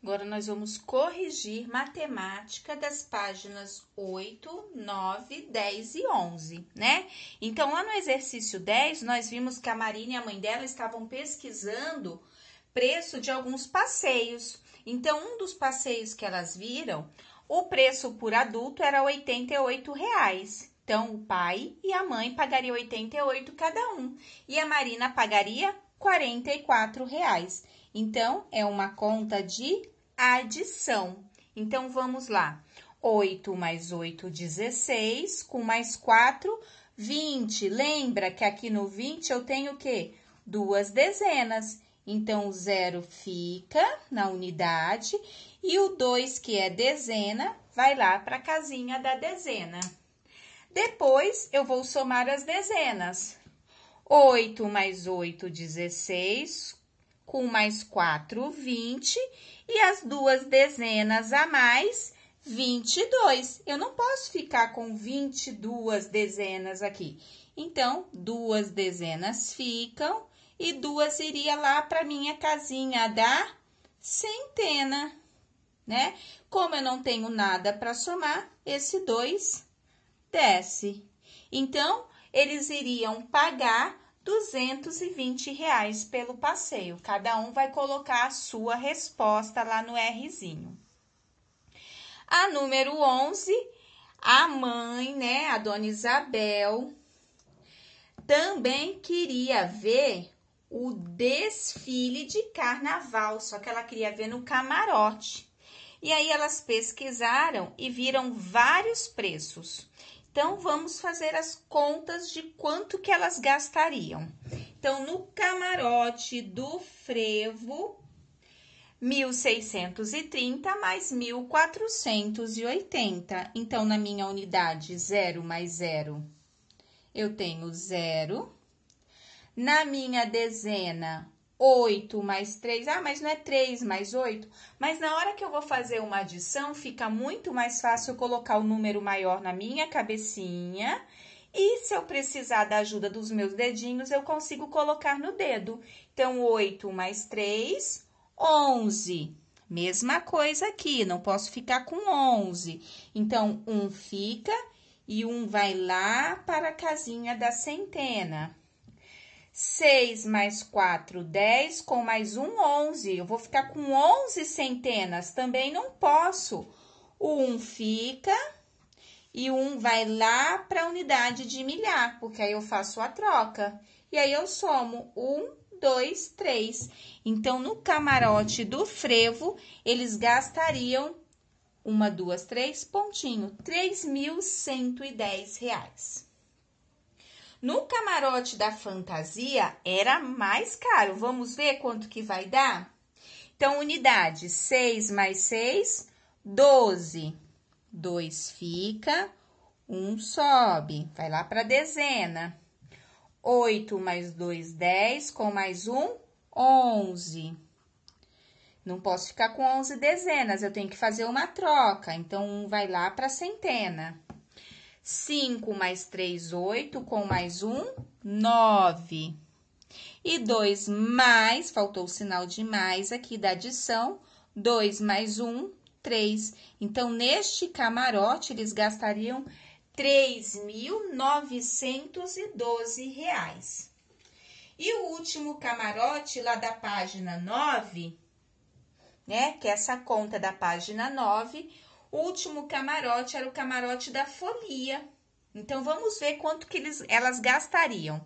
Agora, nós vamos corrigir matemática das páginas 8, 9, 10 e 11, né? Então, lá no exercício 10, nós vimos que a Marina e a mãe dela estavam pesquisando preço de alguns passeios. Então, um dos passeios que elas viram, o preço por adulto era R$ 88,00. Então, o pai e a mãe pagariam R$ 88,00 cada um e a Marina pagaria 44 reais. Então, é uma conta de adição. Então, vamos lá. 8 mais 8, 16, com mais 4, 20. Lembra que aqui no 20 eu tenho o quê? Duas dezenas. Então, o zero fica na unidade e o 2, que é dezena, vai lá para a casinha da dezena. Depois, eu vou somar as dezenas. 8 mais 8, 16, com mais 4, 20, e as duas dezenas a mais, 22. Eu não posso ficar com 22 dezenas aqui. Então, duas dezenas ficam e duas iria lá para minha casinha da centena, né? Como eu não tenho nada para somar, esse 2 desce. Então, eles iriam pagar 220 reais pelo passeio. Cada um vai colocar a sua resposta lá no Rzinho. A número 11, a mãe, né, a dona Isabel, também queria ver o desfile de carnaval, só que ela queria ver no camarote. E aí elas pesquisaram e viram vários preços. Então, vamos fazer as contas de quanto que elas gastariam. Então, no camarote do frevo, 1.630 mais 1.480. Então, na minha unidade, 0 mais 0, eu tenho 0. Na minha dezena, 8 mais 3. Ah, mas não é 3 mais 8? Mas na hora que eu vou fazer uma adição, fica muito mais fácil eu colocar o número maior na minha cabecinha. E se eu precisar da ajuda dos meus dedinhos, eu consigo colocar no dedo. Então, 8 mais 3, 11. Mesma coisa aqui, não posso ficar com 11. Então, um fica e um vai lá para a casinha da centena. 6 mais 4, 10, com mais 1, 11. Eu vou ficar com 11 centenas, também não posso. O 1 fica e o 1 vai lá para a unidade de milhar, porque aí eu faço a troca. E aí eu somo 1, 2, 3. Então, no camarote do frevo, eles gastariam 1, 2, 3 pontinho, R$ 3.110. No camarote da fantasia era mais caro. Vamos ver quanto que vai dar? Então, unidade 6 mais 6, 12. 2 fica, 1 sobe, vai lá para dezena. 8 mais 2, 10, com mais 1, 11. Não posso ficar com 11 dezenas, eu tenho que fazer uma troca. Então, um vai lá para centena. 5 mais 3, 8, com mais 1, 9. E 2 mais, faltou o sinal de mais aqui da adição, 2 mais 1, 3. Então, neste camarote, eles gastariam R$ 3.912. E o último camarote, lá da página 9, né, que é essa conta da página 9, o último camarote era o camarote da folia. Então, vamos ver quanto que eles, elas gastariam.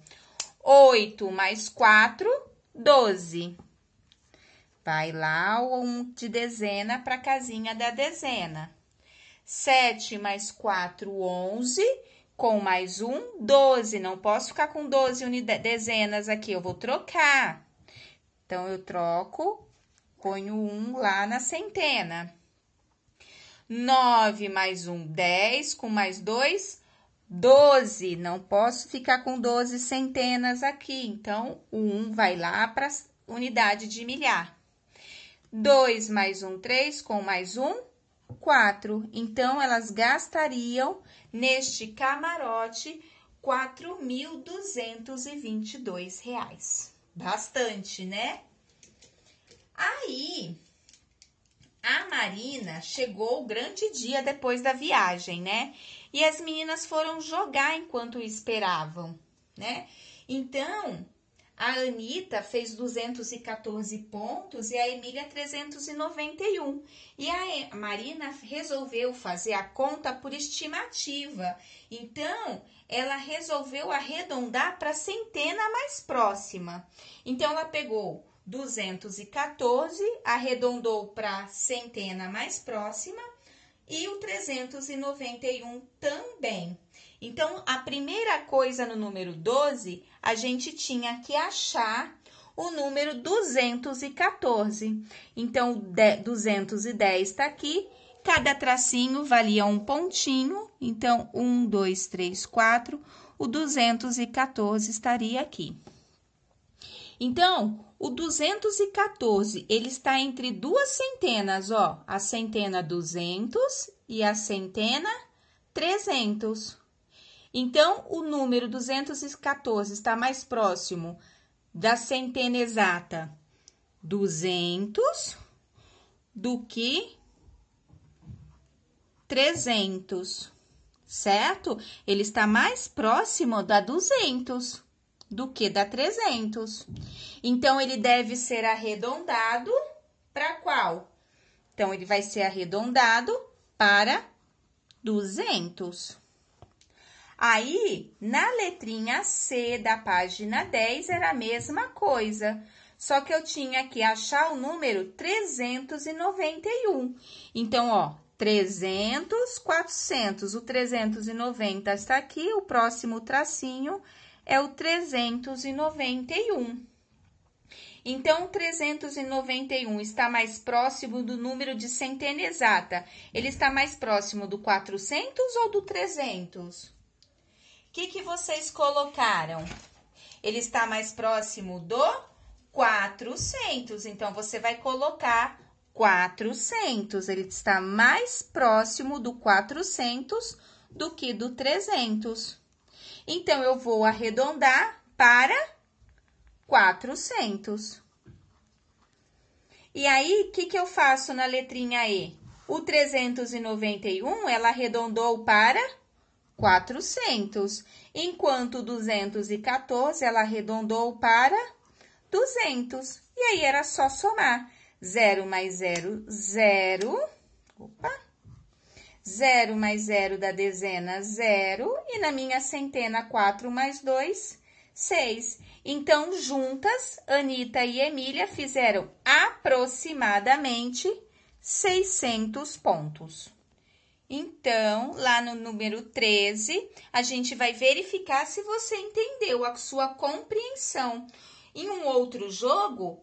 8 mais 4, 12. Vai lá o um de dezena para a casinha da dezena. 7 mais 4, 11. Com mais um, 12. Não posso ficar com 12 dezenas aqui, eu vou trocar. Então, eu troco, ponho um lá na centena. 9 mais 1, 10, com mais 2, 12. Não posso ficar com 12 centenas aqui, então o 1 vai lá para a unidade de milhar. 2 mais 1, 3, com mais 1, 4. Então, elas gastariam neste camarote R$ 4.222. Bastante, né? Aí, a Marina chegou o grande dia depois da viagem, né? E as meninas foram jogar enquanto esperavam, né? Então, a Anitta fez 214 pontos e a Emília 391. E a Marina resolveu fazer a conta por estimativa. Então, ela resolveu arredondar para a centena mais próxima. Então, ela pegou 214 arredondou para a centena mais próxima e o 391 também. Então, a primeira coisa no número 12, a gente tinha que achar o número 214. Então, 210 está aqui, cada tracinho valia um pontinho. Então, 1, 2, 3, 4. O 214 estaria aqui. Então, o 214, ele está entre duas centenas, ó. A centena 200 e a centena 300. Então, o número 214 está mais próximo da centena exata 200 do que 300, certo? Ele está mais próximo da 200 do que da 300. Então, ele deve ser arredondado para qual? Então, ele vai ser arredondado para 200. Aí, na letrinha C da página 10, era a mesma coisa. Só que eu tinha que achar o número 391. Então, ó, 300, 400. O 390 está aqui, o próximo tracinho é o 391. Então, 391 está mais próximo do número de centena exata. Ele está mais próximo do 400 ou do 300? O que, que vocês colocaram? Ele está mais próximo do 400. Então, você vai colocar 400. Ele está mais próximo do 400 do que do 300. Então, eu vou arredondar para 400. E aí, o que, que eu faço na letrinha E? O 391, ela arredondou para 400, enquanto 214, ela arredondou para 200. E aí, era só somar. 0 mais 0, 0. Opa! 0 mais 0 da dezena, 0. E na minha centena, 4 mais 2, 6. Então, juntas, Anitta e Emília fizeram aproximadamente 600 pontos. Então, lá no número 13, a gente vai verificar se você entendeu a sua compreensão. Em um outro jogo,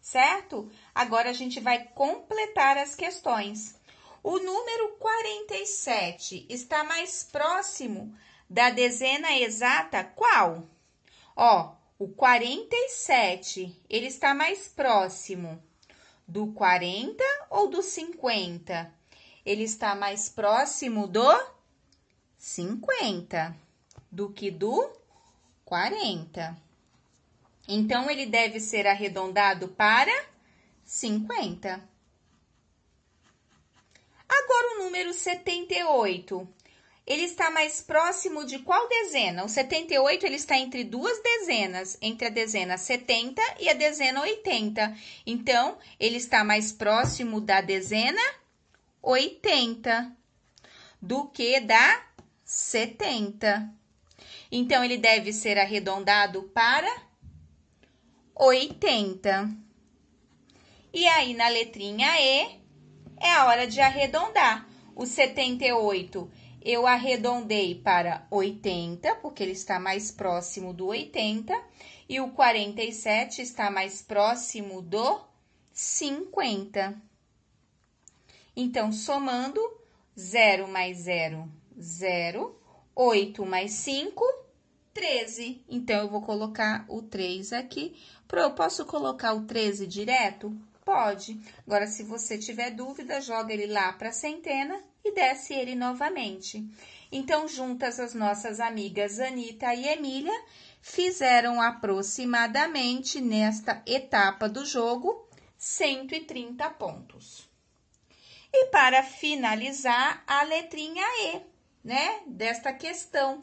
certo? Agora a gente vai completar as questões. O número 47 está mais próximo da dezena exata qual? Ó, o 47, ele está mais próximo do 40 ou do 50? Ele está mais próximo do 50 do que do 40. Então, ele deve ser arredondado para 50. Agora, o número 78. Ele está mais próximo de qual dezena? O 78 ele está entre duas dezenas, entre a dezena 70 e a dezena 80. Então, ele está mais próximo da dezena 80 do que da 70. Então, ele deve ser arredondado para 80. E aí, na letrinha E, é a hora de arredondar. O 78 eu arredondei para 80, porque ele está mais próximo do 80, e o 47 está mais próximo do 50. Então, somando 0 mais 0, 0, 8 mais 5, 13. Então, eu vou colocar o 3 aqui. Pro, eu posso colocar o 13 direto? Pode. Agora, se você tiver dúvida, joga ele lá para a centena e desce ele novamente. Então, juntas as nossas amigas Anita e Emília fizeram aproximadamente nesta etapa do jogo 130 pontos. E para finalizar, a letrinha E né, desta questão,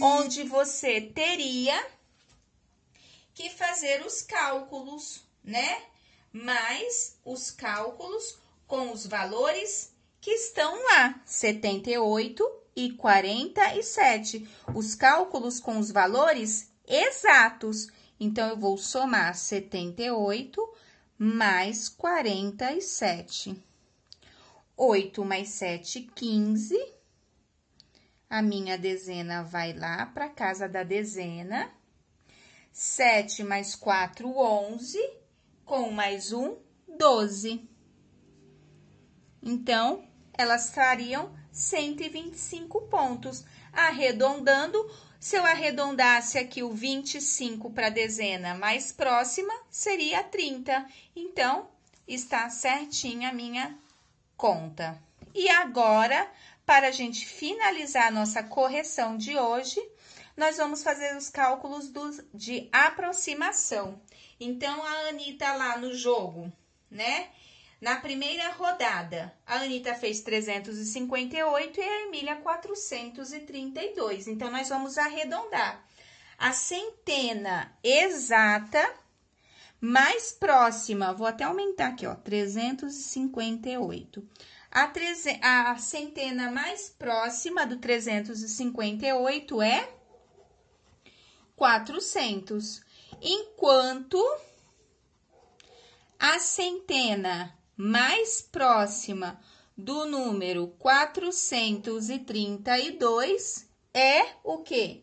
onde você teria que fazer os cálculos, né? Mais os cálculos com os valores que estão lá, 78 e 47. Os cálculos com os valores exatos. Então, eu vou somar 78 mais 47. 8 mais 7, 15. A minha dezena vai lá para casa da dezena. 7 mais 4, 11. Com mais 1, 12. Então, elas fariam 125 pontos. Arredondando, se eu arredondasse aqui o 25 para a dezena mais próxima, seria 30. Então, está certinha a minha conta. E agora, para a gente finalizar a nossa correção de hoje, nós vamos fazer os cálculos do, de aproximação. Então, a Anitta lá no jogo, né? Na primeira rodada, a Anitta fez 358 e a Emília 432. Então, nós vamos arredondar. A centena exata mais próxima, vou até aumentar aqui, ó, 358. A, treze... a centena mais próxima do 358 é 400, enquanto a centena mais próxima do número 432 é o que?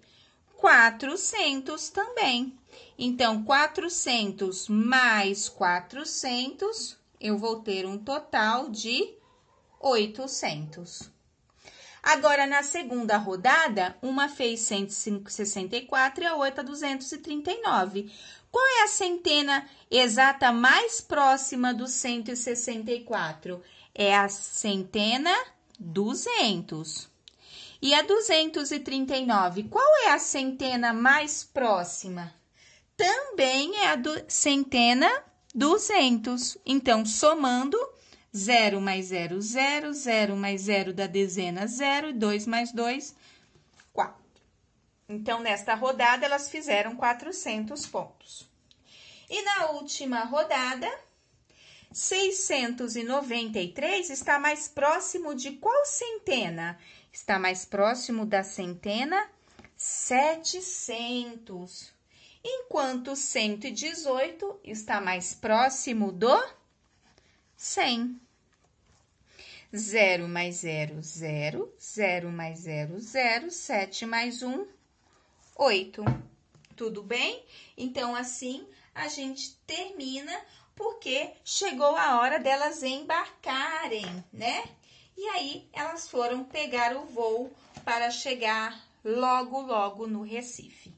400 também. Então, 400 mais 400, eu vou ter um total de 800. Agora, na segunda rodada, uma fez 164 e a outra 239. Qual é a centena exata mais próxima do 164? É a centena 200. E a 239, qual é a centena mais próxima? Também é a do, centena 200. Então, somando, 0 mais 0, 0. 0 mais 0 da dezena, 0. E 2 mais 2, 4. Então, nesta rodada, elas fizeram 400 pontos. E na última rodada, 693 está mais próximo de qual centena? Está mais próximo da centena 700, enquanto 118 está mais próximo do 100. 0 mais 0, 0. 0 mais 0, 0. 7 mais 1, 8. Tudo bem? Então, assim, a gente termina porque chegou a hora delas embarcarem, né? E aí, elas foram pegar o voo para chegar logo, logo no Recife.